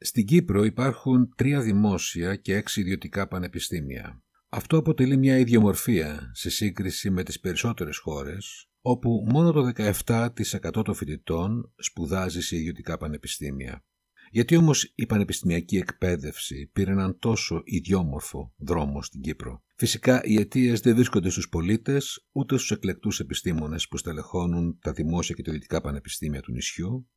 Στην Κύπρο υπάρχουν τρία δημόσια και έξι ιδιωτικά πανεπιστήμια. Αυτό αποτελεί μια ιδιομορφία σε σύγκριση με τις περισσότερες χώρες, όπου μόνο το 17% των φοιτητών σπουδάζει σε ιδιωτικά πανεπιστήμια. Γιατί όμως η πανεπιστημιακή εκπαίδευση πήρε έναν τόσο ιδιόμορφο δρόμο στην Κύπρο. Φυσικά οι αιτίες δεν βρίσκονται στους πολίτες ούτε στους εκλεκτούς επιστήμονες που στελεχώνουν τα δημόσια και τα δυτικά πανεπιστήμια του νησιού,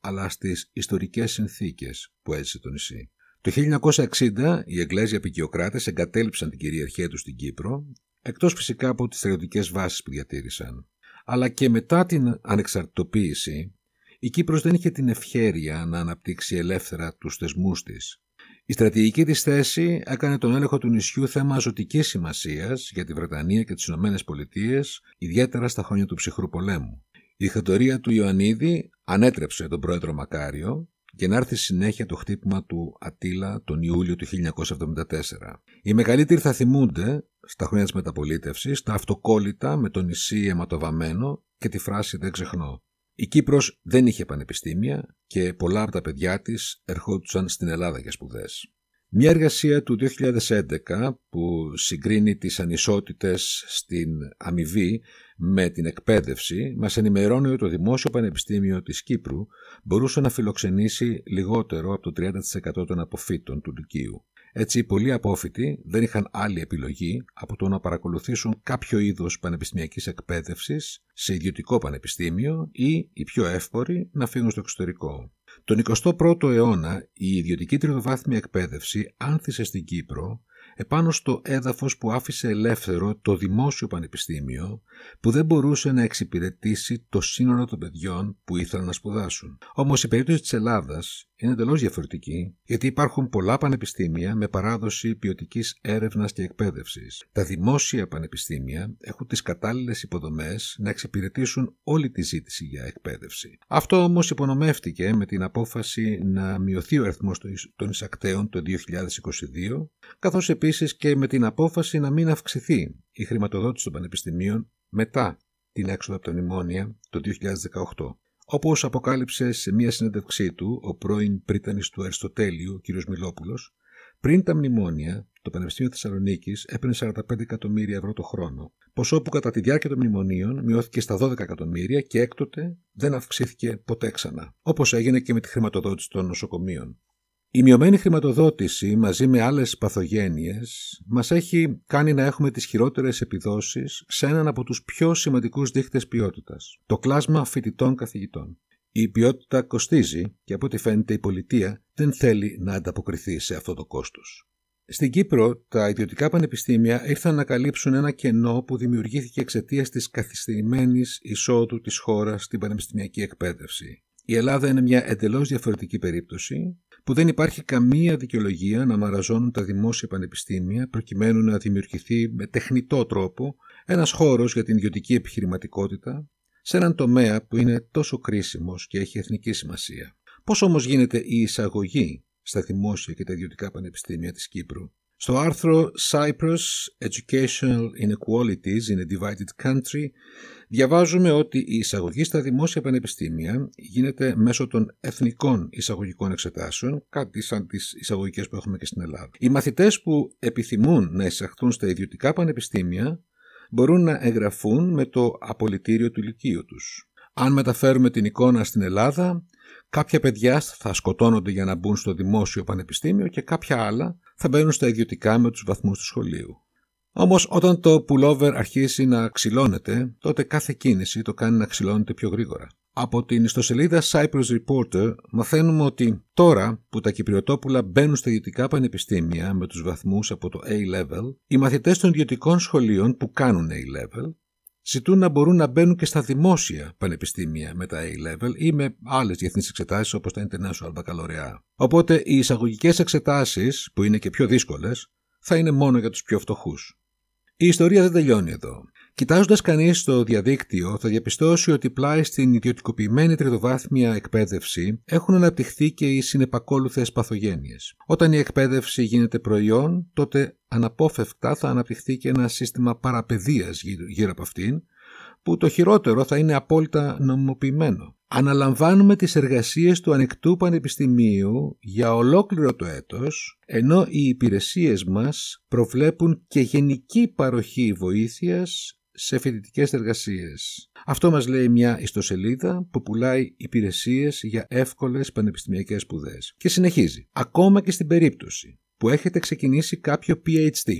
αλλά στις ιστορικές συνθήκες που έζησε το νησί. Το 1960 οι Εγγλέζοι απεικιοκράτες εγκατέλειψαν την κυριαρχία τους στην Κύπρο, εκτός φυσικά από τις στρατιωτικές βάσεις που διατήρησαν. Αλλά και μετά την ανεξαρτητοποίηση, η Κύπρος δεν είχε την ευχέρεια να αναπτύξει ελεύθερα τους θεσμούς της. Η στρατηγική της θέση έκανε τον έλεγχο του νησιού θέμα ζωτικής σημασίας για τη Βρετανία και τις Ηνωμένες Πολιτείες, ιδιαίτερα στα χρόνια του ψυχρού πολέμου. Η δικτατορία του Ιωαννίδη ανέτρεψε τον πρόεδρο Μακάριο και να έρθει συνέχεια το χτύπημα του Ατήλα τον Ιούλιο του 1974. Οι μεγαλύτεροι θα θυμούνται, στα χρόνια της μεταπολίτευσης, τα αυτοκόλλητα με το νησί αιματοβαμένο και τη φράση «Δεν ξεχνώ». Η Κύπρος δεν είχε πανεπιστήμια και πολλά από τα παιδιά της ερχόντουσαν στην Ελλάδα για σπουδές. Μια εργασία του 2011 που συγκρίνει τις ανισότητες στην αμοιβή με την εκπαίδευση μας ενημερώνει ότι το Δημόσιο Πανεπιστήμιο της Κύπρου μπορούσε να φιλοξενήσει λιγότερο από το 30% των αποφύτων του Λυκείου. Έτσι, οι πολλοί απόφοιτοι δεν είχαν άλλη επιλογή από το να παρακολουθήσουν κάποιο είδος πανεπιστημιακής εκπαίδευσης σε ιδιωτικό πανεπιστήμιο ή, οι πιο εύποροι, να φύγουν στο εξωτερικό. Τον 21ο αιώνα, η ιδιωτική τριτοβάθμια εκπαίδευση άνθησε στην Κύπρο επάνω στο έδαφος που άφησε ελεύθερο το δημόσιο πανεπιστήμιο που δεν μπορούσε να εξυπηρετήσει το σύνολο των παιδιών που ήθελαν να σπουδάσουν. Όμως η περίπτωση της Ελλάδας είναι εντελώς διαφορετική γιατί υπάρχουν πολλά πανεπιστήμια με παράδοση ποιοτικής έρευνας και εκπαίδευσης. Τα δημόσια πανεπιστήμια έχουν τις κατάλληλες υποδομές να εξυπηρετήσουν όλη τη ζήτηση για εκπαίδευση. Αυτό όμως υπονομεύτηκε με την απόφαση να μειωθεί ο αριθμός των εισακτέων το 2022, καθώς επίσης επίσης και με την απόφαση να μην αυξηθεί η χρηματοδότηση των πανεπιστημίων μετά την έξοδο από τα μνημόνια το 2018. Όπω αποκάλυψε σε μία συνέντευξή του ο πρώην πρίτανης του Αριστοτέλειου, κ. Μιλόπουλος, πριν τα μνημόνια, το Πανεπιστήμιο Θεσσαλονίκης έπαιρνε 45 εκατομμύρια ευρώ το χρόνο, ποσό που κατά τη διάρκεια των μνημονίων μειώθηκε στα 12 εκατομμύρια και έκτοτε δεν αυξήθηκε ποτέ ξανά, όπως έγινε και με τη χρηματοδότηση των νοσοκομείων. Η μειωμένη χρηματοδότηση μαζί με άλλες παθογένειες μας έχει κάνει να έχουμε τις χειρότερες επιδόσεις σε έναν από τους πιο σημαντικούς δείχτες ποιότητας, το κλάσμα φοιτητών καθηγητών. Η ποιότητα κοστίζει και από ό,τι φαίνεται η πολιτεία δεν θέλει να ανταποκριθεί σε αυτό το κόστος. Στην Κύπρο, τα ιδιωτικά πανεπιστήμια ήρθαν να καλύψουν ένα κενό που δημιουργήθηκε εξαιτίας της καθυστερημένης εισόδου της χώρας στην πανεπιστημιακή εκπαίδευση. Η Ελλάδα είναι μια εντελώς διαφορετική περίπτωση που δεν υπάρχει καμία δικαιολογία να μαραζώνουν τα δημόσια πανεπιστήμια προκειμένου να δημιουργηθεί με τεχνητό τρόπο ένας χώρος για την ιδιωτική επιχειρηματικότητα σε έναν τομέα που είναι τόσο κρίσιμος και έχει εθνική σημασία. Πώς όμως γίνεται η εισαγωγή στα δημόσια και τα ιδιωτικά πανεπιστήμια της Κύπρου στο άρθρο Cyprus Educational Inequalities in a Divided Country διαβάζουμε ότι η εισαγωγή στα δημόσια πανεπιστήμια γίνεται μέσω των εθνικών εισαγωγικών εξετάσεων, κάτι σαν τις εισαγωγικές που έχουμε και στην Ελλάδα. Οι μαθητές που επιθυμούν να εισαχθούν στα ιδιωτικά πανεπιστήμια μπορούν να εγγραφούν με το απολυτήριο του λυκείου τους. Αν μεταφέρουμε την εικόνα στην Ελλάδα, Κάποια παιδιά θα σκοτώνονται για να μπουν στο δημόσιο πανεπιστήμιο και κάποια άλλα θα μπαίνουν στα ιδιωτικά με τους βαθμούς του σχολείου. Όμως όταν το pullover αρχίσει να ξυλώνεται, τότε κάθε κίνηση το κάνει να ξυλώνεται πιο γρήγορα. Από την ιστοσελίδα Cyprus Reporter μαθαίνουμε ότι τώρα που τα Κυπριοτόπουλα μπαίνουν στα ιδιωτικά πανεπιστήμια με τους βαθμούς από το A-Level, οι μαθητές των ιδιωτικών σχολείων που κάνουν A-Level ζητούν να μπορούν να μπαίνουν και στα δημόσια πανεπιστήμια με τα A-level ή με άλλες διεθνείς εξετάσεις όπως τα International Baccalaureate. Οπότε οι εισαγωγικές εξετάσεις, που είναι και πιο δύσκολες, θα είναι μόνο για τους πιο φτωχούς. Η ιστορία δεν τελειώνει εδώ. Κοιτάζοντας κανείς το διαδίκτυο, θα διαπιστώσει ότι πλάι στην ιδιωτικοποιημένη τριτοβάθμια εκπαίδευση έχουν αναπτυχθεί και οι συνεπακόλουθες παθογένειες. Όταν η εκπαίδευση γίνεται προϊόν, τότε αναπόφευκτα θα αναπτυχθεί και ένα σύστημα παραπαιδείας γύρω από αυτήν, που το χειρότερο θα είναι απόλυτα νομιμοποιημένο. Αναλαμβάνουμε τις εργασίες του Ανοιχτού Πανεπιστημίου για ολόκληρο το έτος, ενώ οι υπηρεσίες μας προβλέπουν και γενική παροχή βοήθειας σε φοιτητικές εργασίες. Αυτό μας λέει μια ιστοσελίδα που πουλάει υπηρεσίες για εύκολες πανεπιστημιακές σπουδές. Και συνεχίζει. Ακόμα και στην περίπτωση που έχετε ξεκινήσει κάποιο PhD,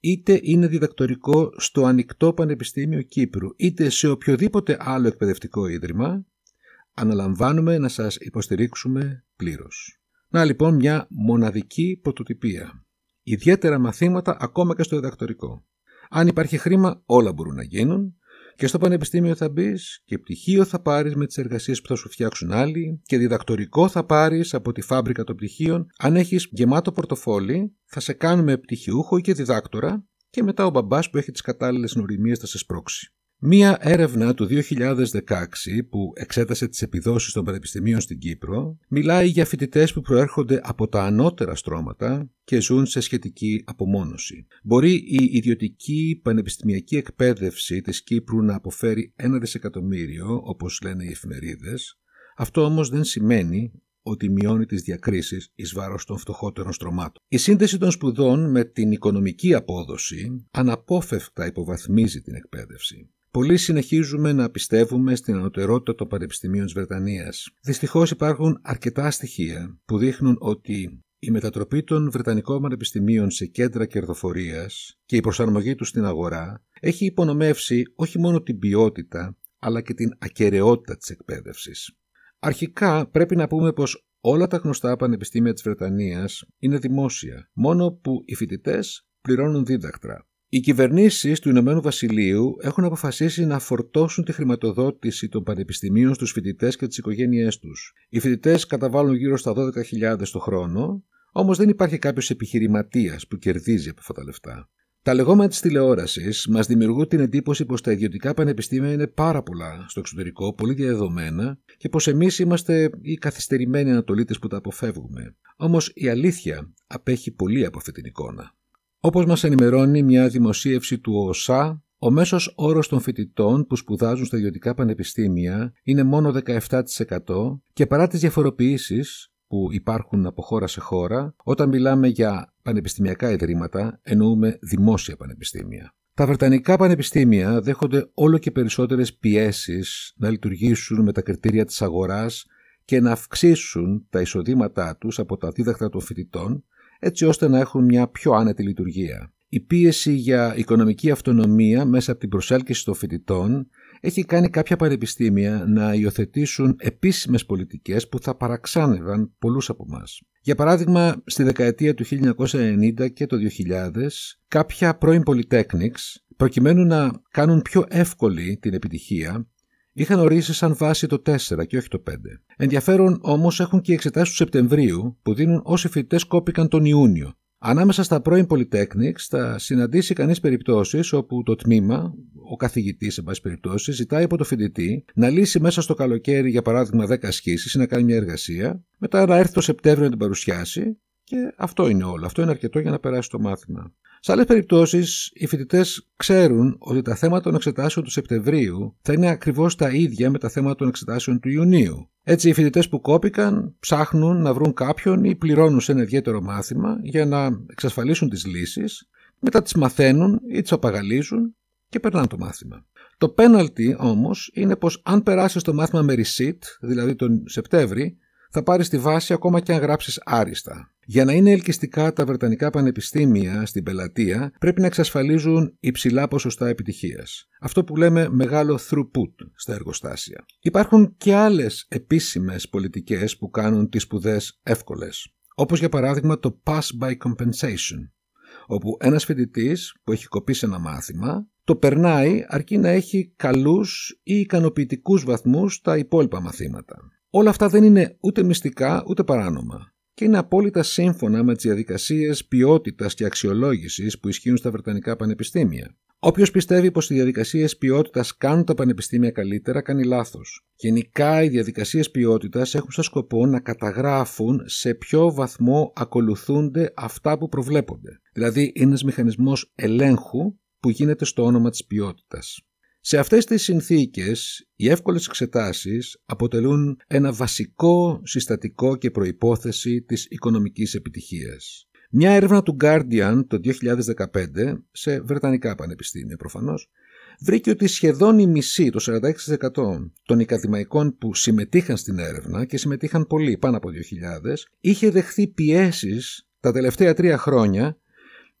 είτε είναι διδακτορικό στο Ανοιχτό Πανεπιστήμιο Κύπρου, είτε σε οποιοδήποτε άλλο εκπαιδευτικό ίδρυμα, αναλαμβάνουμε να σας υποστηρίξουμε πλήρως. Να λοιπόν μια μοναδική πρωτοτυπία. Ιδιαίτερα μαθήματα ακόμα και στο διδακτορικό. Αν υπάρχει χρήμα όλα μπορούν να γίνουν και στο πανεπιστήμιο θα μπεις και πτυχίο θα πάρεις με τις εργασίες που θα σου φτιάξουν άλλοι και διδακτορικό θα πάρεις από τη φάμπρικα των πτυχίων. Αν έχεις γεμάτο πορτοφόλι θα σε κάνουμε πτυχιούχο και διδάκτορα και μετά ο μπαμπάς που έχει τις κατάλληλες νοημίες θα σε σπρώξει. Μία έρευνα του 2016 που εξέτασε τις επιδόσεις των πανεπιστημίων στην Κύπρο μιλάει για φοιτητές που προέρχονται από τα ανώτερα στρώματα και ζουν σε σχετική απομόνωση. Μπορεί η ιδιωτική πανεπιστημιακή εκπαίδευση της Κύπρου να αποφέρει ένα δισεκατομμύριο, όπως λένε οι εφημερίδες. Αυτό όμως δεν σημαίνει ότι μειώνει τις διακρίσεις εις βάρος των φτωχότερων στρωμάτων. Η σύνδεση των σπουδών με την οικονομική απόδοση αναπόφευκτα υποβαθμίζει την εκπαίδευση. Πολλοί συνεχίζουμε να πιστεύουμε στην ανωτερότητα των πανεπιστημίων της Βρετανίας. Δυστυχώς υπάρχουν αρκετά στοιχεία που δείχνουν ότι η μετατροπή των Βρετανικών πανεπιστημίων σε κέντρα κερδοφορίας και η προσαρμογή τους στην αγορά έχει υπονομεύσει όχι μόνο την ποιότητα, αλλά και την ακαιρεότητα της εκπαίδευσης. Αρχικά πρέπει να πούμε πως όλα τα γνωστά πανεπιστήμια της Βρετανίας είναι δημόσια, μόνο που οι φοιτητές πληρώνουν δίδακτρα. Οι κυβερνήσεις του Ηνωμένου Βασιλείου έχουν αποφασίσει να φορτώσουν τη χρηματοδότηση των πανεπιστημίων στους φοιτητές και τις οικογένειές τους. Οι φοιτητές καταβάλουν γύρω στα 12.000 το χρόνο, όμως δεν υπάρχει κάποιος επιχειρηματίας που κερδίζει από αυτά τα λεφτά. Τα λεγόμενα της τηλεόρασης μας δημιουργούν την εντύπωση πως τα ιδιωτικά πανεπιστήμια είναι πάρα πολλά στο εξωτερικό, πολύ διαδεδομένα και πως εμείς είμαστε οι καθυστερημένοι ανατολίτες που τα αποφεύγουμε. Όμως η αλήθεια απέχει πολύ από αυτή την εικόνα. Όπως μας ενημερώνει μια δημοσίευση του ΟΣΑ, ο μέσος όρος των φοιτητών που σπουδάζουν στα ιδιωτικά πανεπιστήμια είναι μόνο 17% και παρά τις διαφοροποιήσεις που υπάρχουν από χώρα σε χώρα, όταν μιλάμε για πανεπιστημιακά ιδρύματα εννοούμε δημόσια πανεπιστήμια. Τα Βρετανικά πανεπιστήμια δέχονται όλο και περισσότερες πιέσεις να λειτουργήσουν με τα κριτήρια της αγοράς και να αυξήσουν τα εισοδήματά τους από τα δίδακτρα των φοιτητών έτσι ώστε να έχουν μια πιο άνετη λειτουργία. Η πίεση για οικονομική αυτονομία μέσα από την προσέλκυση των φοιτητών έχει κάνει κάποια πανεπιστήμια να υιοθετήσουν επίσημες πολιτικές που θα παραξάνευαν πολλούς από εμάς. Για παράδειγμα, στη δεκαετία του 1990 και το 2000, κάποια πρώην πολυτέχνικς, προκειμένου να κάνουν πιο εύκολη την επιτυχία, είχαν ορίσει σαν βάση το 4 και όχι το 5. Ενδιαφέρον όμως έχουν και οι εξετάσεις του Σεπτεμβρίου που δίνουν όσοι φοιτητές κόπηκαν τον Ιούνιο. Ανάμεσα στα πρώην Πολυτέχνικ θα συναντήσει κανείς περιπτώσεις όπου το τμήμα, ο καθηγητής, σε πάση περιπτώσει, ζητάει από το φοιτητή να λύσει μέσα στο καλοκαίρι, για παράδειγμα, 10 ασκήσει ή να κάνει μια εργασία, μετά να έρθει το Σεπτέμβριο να την παρουσιάσει και αυτό είναι όλο. Αυτό είναι αρκετό για να περάσει το μάθημα. Σε άλλες περιπτώσεις, οι φοιτητές ξέρουν ότι τα θέματα των εξετάσεων του Σεπτεμβρίου θα είναι ακριβώς τα ίδια με τα θέματα των εξετάσεων του Ιουνίου. Έτσι, οι φοιτητές που κόπηκαν ψάχνουν να βρουν κάποιον ή πληρώνουν σε ένα ιδιαίτερο μάθημα για να εξασφαλίσουν τις λύσεις, μετά τις μαθαίνουν ή τις απαγαλίζουν και περνάνε το μάθημα. Το πέναλτι όμως είναι πως αν περάσεις το μάθημα με receipt, δηλαδή τον Σεπτέμβρη, θα πάρεις τη βάση ακόμα και αν γράψεις άριστα. Για να είναι ελκυστικά τα βρετανικά πανεπιστήμια στην πελατεία, πρέπει να εξασφαλίζουν υψηλά ποσοστά επιτυχίας. Αυτό που λέμε μεγάλο throughput στα εργοστάσια. Υπάρχουν και άλλες επίσημες πολιτικές που κάνουν τις σπουδές εύκολες. Όπως για παράδειγμα το Pass by Compensation, όπου ένας φοιτητής που έχει κοπεί σε ένα μάθημα το περνάει αρκεί να έχει καλούς ή ικανοποιητικούς βαθμούς τα υπόλοιπα μαθήματα. Όλα αυτά δεν είναι ούτε μυστικά ούτε παράνομα και είναι απόλυτα σύμφωνα με τις διαδικασίες ποιότητας και αξιολόγησης που ισχύουν στα Βρετανικά πανεπιστήμια. Όποιος πιστεύει πως οι διαδικασίες ποιότητας κάνουν τα πανεπιστήμια καλύτερα, κάνει λάθος. Γενικά, οι διαδικασίες ποιότητας έχουν σαν σκοπό να καταγράφουν σε ποιο βαθμό ακολουθούνται αυτά που προβλέπονται. Δηλαδή, είναι ένας μηχανισμός ελέγχου που γίνεται στο όνομα της ποιότητας. Σε αυτές τις συνθήκες, οι εύκολες εξετάσεις αποτελούν ένα βασικό συστατικό και προϋπόθεση της οικονομικής επιτυχίας. Μια έρευνα του Guardian το 2015, σε βρετανικά πανεπιστήμια προφανώς, βρήκε ότι σχεδόν η μισή, το 46% των ακαδημαϊκών που συμμετείχαν στην έρευνα και συμμετείχαν πολλοί, πάνω από 2.000, είχε δεχθεί πιέσεις τα τελευταία τρία χρόνια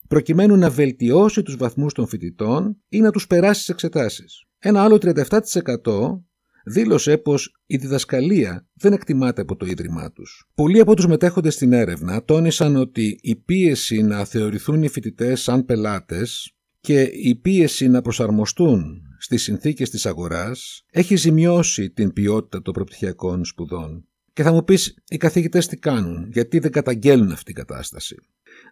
προκειμένου να βελτιώσει τους βαθμούς των φοιτητών ή να τους περάσει στις εξετάσεις. Ένα άλλο 37% δήλωσε πως η διδασκαλία δεν εκτιμάται από το Ίδρυμά τους. Πολλοί από τους μετέχοντες στην έρευνα τόνισαν ότι η πίεση να θεωρηθούν οι φοιτητές σαν πελάτες και η πίεση να προσαρμοστούν στις συνθήκες της αγοράς έχει ζημιώσει την ποιότητα των προπτυχιακών σπουδών. Και θα μου πεις, οι καθηγητές τι κάνουν, γιατί δεν καταγγέλνουν αυτή την κατάσταση.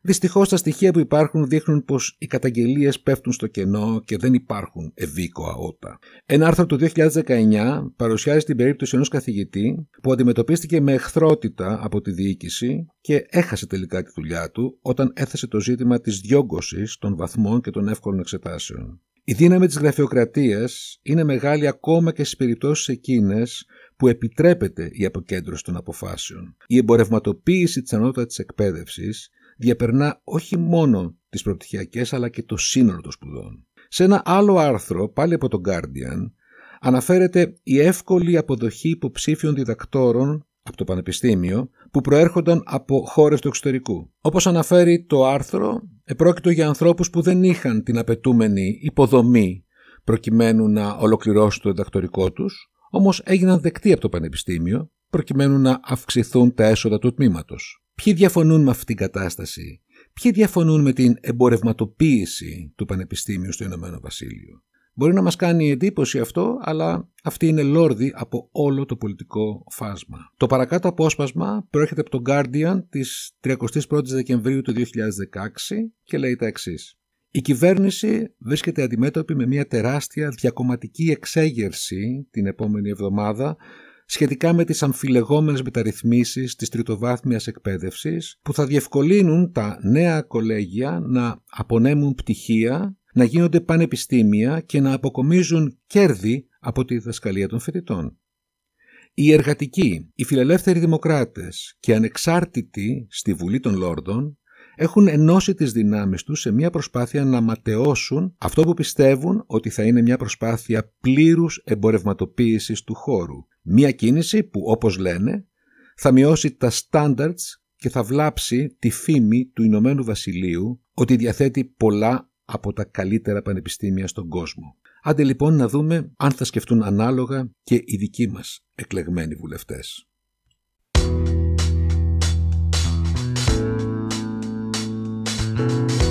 Δυστυχώς τα στοιχεία που υπάρχουν δείχνουν πως οι καταγγελίες πέφτουν στο κενό και δεν υπάρχουν ευήκοα ότα. Ένα άρθρο του 2019 παρουσιάζει την περίπτωση ενός καθηγητή που αντιμετωπίστηκε με εχθρότητα από τη διοίκηση και έχασε τελικά τη δουλειά του όταν έθεσε το ζήτημα της διόγκωσης των βαθμών και των εύκολων εξετάσεων. Η δύναμη της γραφειοκρατίας είναι μεγάλη ακόμα και στις περιπτώσεις εκείνες που επιτρέπεται η αποκέντρωση των αποφάσεων. Η εμπορευματοποίηση της ανώτατης εκπαίδευσης διαπερνά όχι μόνο τις προπτυχιακές αλλά και το σύνολο των σπουδών. Σε ένα άλλο άρθρο, πάλι από τον Guardian, αναφέρεται η εύκολη αποδοχή υποψήφιων διδακτόρων από το Πανεπιστήμιο που προέρχονταν από χώρες του εξωτερικού. Όπως αναφέρει το άρθρο, επρόκειτο για ανθρώπους που δεν είχαν την απαιτούμενη υποδομή προκειμένου να ολοκληρώσουν το διδακτορικό τους όμως έγιναν δεκτοί από το Πανεπιστήμιο προκειμένου να αυξηθούν τα έσοδα του τμήματος. Ποιοι διαφωνούν με αυτήν την κατάσταση, ποιοι διαφωνούν με την εμπορευματοποίηση του Πανεπιστήμιου στο Ηνωμένο Βασίλειο. Μπορεί να μας κάνει εντύπωση αυτό, αλλά αυτή είναι λόρδη από όλο το πολιτικό φάσμα. Το παρακάτω απόσπασμα προέρχεται από το Guardian τη 31 η Δεκεμβρίου του 2016 και λέει τα εξής. Η κυβέρνηση βρίσκεται αντιμέτωπη με μια τεράστια διακομματική εξέγερση την επόμενη εβδομάδα σχετικά με τις αμφιλεγόμενες μεταρρυθμίσεις της τριτοβάθμιας εκπαίδευσης που θα διευκολύνουν τα νέα κολέγια να απονέμουν πτυχία, να γίνονται πανεπιστήμια και να αποκομίζουν κέρδη από τη διδασκαλία των φοιτητών. Οι εργατικοί, οι φιλελεύθεροι δημοκράτες και ανεξάρτητοι στη Βουλή των Λόρδων έχουν ενώσει τις δυνάμεις τους σε μια προσπάθεια να ματαιώσουν αυτό που πιστεύουν ότι θα είναι μια προσπάθεια πλήρους εμπορευματοποίησης του χώρου. Μια κίνηση που, όπως λένε, θα μειώσει τα standards και θα βλάψει τη φήμη του Ηνωμένου Βασιλείου ότι διαθέτει πολλά από τα καλύτερα πανεπιστήμια στον κόσμο. Άντε λοιπόν να δούμε αν θα σκεφτούν ανάλογα και οι δικοί μας εκλεγμένοι βουλευτές. Thank you.